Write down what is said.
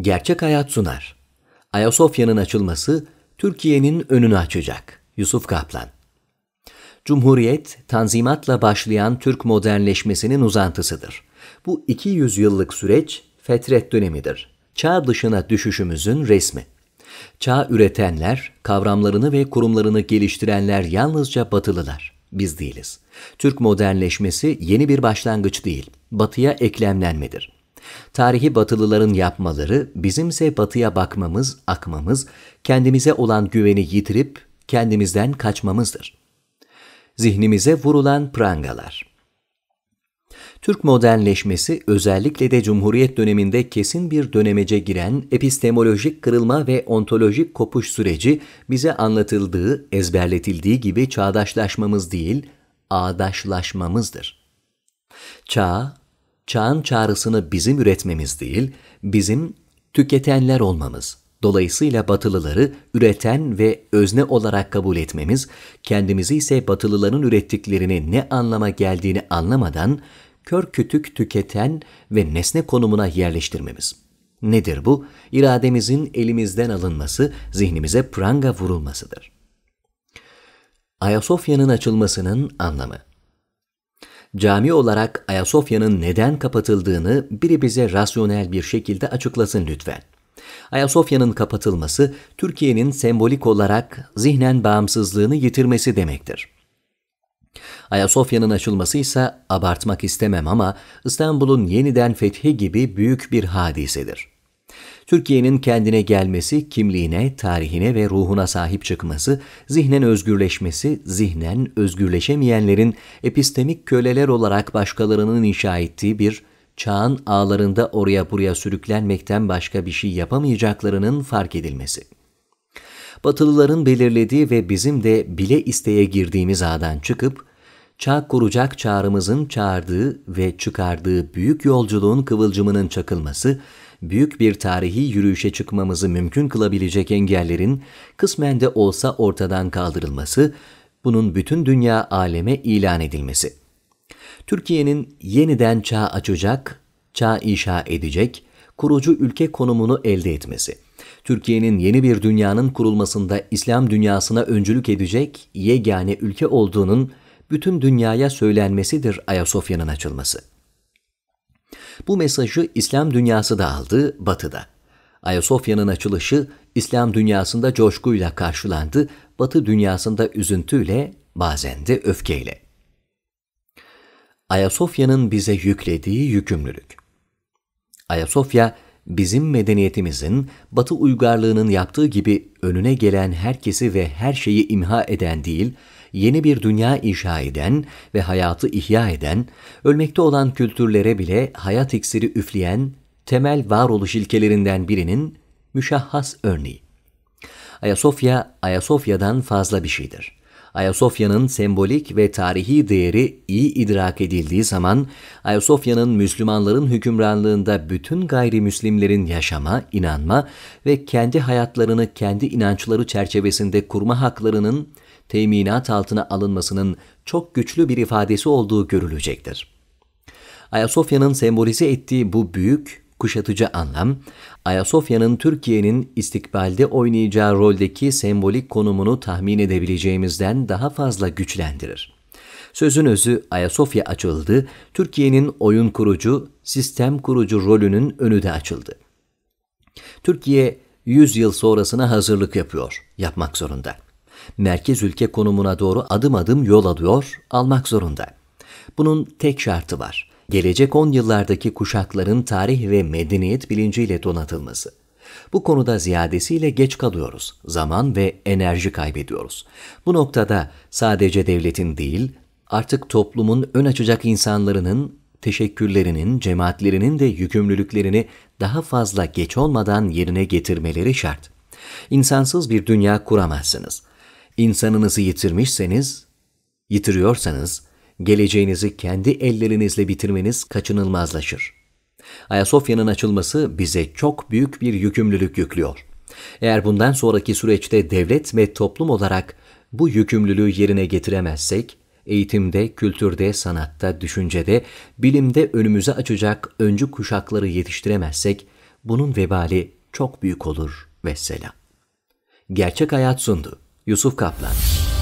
gerçek hayat sunar. Ayasofya'nın açılması Türkiye'nin önünü açacak. Yusuf Kaplan Cumhuriyet, tanzimatla başlayan Türk modernleşmesinin uzantısıdır. Bu 200 yıllık süreç fetret dönemidir. Çağ dışına düşüşümüzün resmi. Çağ üretenler, kavramlarını ve kurumlarını geliştirenler yalnızca batılılar. Biz değiliz. Türk modernleşmesi yeni bir başlangıç değil, batıya eklemlenmedir. Tarihi batılıların yapmaları, bizimse batıya bakmamız, akmamız, kendimize olan güveni yitirip kendimizden kaçmamızdır. Zihnimize vurulan prangalar. Türk modernleşmesi özellikle de Cumhuriyet döneminde kesin bir dönemece giren epistemolojik kırılma ve ontolojik kopuş süreci bize anlatıldığı, ezberletildiği gibi çağdaşlaşmamız değil, ağdaşlaşmamızdır. Çağ, çağın çağrısını bizim üretmemiz değil, bizim tüketenler olmamız. Dolayısıyla batılıları üreten ve özne olarak kabul etmemiz, kendimizi ise batılıların ürettiklerini ne anlama geldiğini anlamadan kör kütük tüketen ve nesne konumuna yerleştirmemiz. Nedir bu? İrademizin elimizden alınması, zihnimize pranga vurulmasıdır. Ayasofya'nın açılmasının anlamı Cami olarak Ayasofya'nın neden kapatıldığını biri bize rasyonel bir şekilde açıklasın lütfen. Ayasofya'nın kapatılması Türkiye'nin sembolik olarak zihnen bağımsızlığını yitirmesi demektir. Ayasofya'nın açılması ise abartmak istemem ama İstanbul'un yeniden fethi gibi büyük bir hadisedir. Türkiye'nin kendine gelmesi, kimliğine, tarihine ve ruhuna sahip çıkması, zihnen özgürleşmesi, zihnen özgürleşemeyenlerin epistemik köleler olarak başkalarının inşa ettiği bir çağın ağlarında oraya buraya sürüklenmekten başka bir şey yapamayacaklarının fark edilmesi. Batılıların belirlediği ve bizim de bile isteye girdiğimiz ağdan çıkıp, çağ kuracak çağrımızın çağırdığı ve çıkardığı büyük yolculuğun kıvılcımının çakılması, büyük bir tarihi yürüyüşe çıkmamızı mümkün kılabilecek engellerin kısmen de olsa ortadan kaldırılması, bunun bütün dünya aleme ilan edilmesi. Türkiye'nin yeniden çağ açacak, çağ inşa edecek, kurucu ülke konumunu elde etmesi. Türkiye'nin yeni bir dünyanın kurulmasında İslam dünyasına öncülük edecek yegane ülke olduğunun bütün dünyaya söylenmesidir Ayasofya'nın açılması.'' Bu mesajı İslam dünyası da aldı, batıda. Ayasofya'nın açılışı İslam dünyasında coşkuyla karşılandı, batı dünyasında üzüntüyle, bazen de öfkeyle. Ayasofya'nın bize yüklediği yükümlülük. Ayasofya, bizim medeniyetimizin, Batı uygarlığının yaptığı gibi önüne gelen herkesi ve her şeyi imha eden değil, yeni bir dünya inşa eden ve hayatı ihya eden, ölmekte olan kültürlere bile hayat iksiri üfleyen temel varoluş ilkelerinden birinin müşahhas örneği. Ayasofya, Ayasofya'dan fazla bir şeydir. Ayasofya'nın sembolik ve tarihi değeri iyi idrak edildiği zaman Ayasofya'nın Müslümanların hükümranlığında bütün gayrimüslimlerin yaşama, inanma ve kendi hayatlarını kendi inançları çerçevesinde kurma haklarının teminat altına alınmasının çok güçlü bir ifadesi olduğu görülecektir. Ayasofya'nın sembolize ettiği bu büyük, kuşatıcı anlam, Ayasofya'nın Türkiye'nin istikbalde oynayacağı roldeki sembolik konumunu tahmin edebileceğimizden daha fazla güçlendirir. Sözün özü Ayasofya açıldı, Türkiye'nin oyun kurucu, sistem kurucu rolünün önü de açıldı. Türkiye 100 yıl sonrasına hazırlık yapıyor, yapmak zorunda merkez ülke konumuna doğru adım adım yol alıyor, almak zorunda. Bunun tek şartı var. Gelecek 10 yıllardaki kuşakların tarih ve medeniyet bilinciyle donatılması. Bu konuda ziyadesiyle geç kalıyoruz. Zaman ve enerji kaybediyoruz. Bu noktada sadece devletin değil, artık toplumun ön açacak insanların teşekkürlerinin, cemaatlerinin de yükümlülüklerini daha fazla geç olmadan yerine getirmeleri şart. İnsansız bir dünya kuramazsınız insanınızı yitirmişseniz, yitiriyorsanız, geleceğinizi kendi ellerinizle bitirmeniz kaçınılmazlaşır. Ayasofya'nın açılması bize çok büyük bir yükümlülük yüklüyor. Eğer bundan sonraki süreçte devlet ve toplum olarak bu yükümlülüğü yerine getiremezsek, eğitimde, kültürde, sanatta, düşüncede, bilimde önümüze açacak öncü kuşakları yetiştiremezsek, bunun vebali çok büyük olur ve selam. Gerçek hayat sundu. Yusuf Kaplan